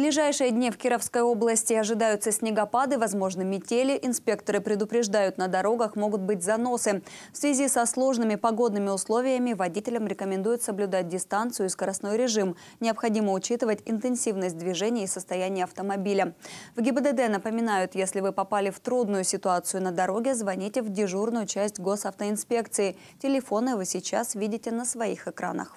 ближайшие дни в Кировской области ожидаются снегопады, возможно, метели. Инспекторы предупреждают, на дорогах могут быть заносы. В связи со сложными погодными условиями водителям рекомендуют соблюдать дистанцию и скоростной режим. Необходимо учитывать интенсивность движения и состояние автомобиля. В ГИБДД напоминают, если вы попали в трудную ситуацию на дороге, звоните в дежурную часть госавтоинспекции. Телефоны вы сейчас видите на своих экранах.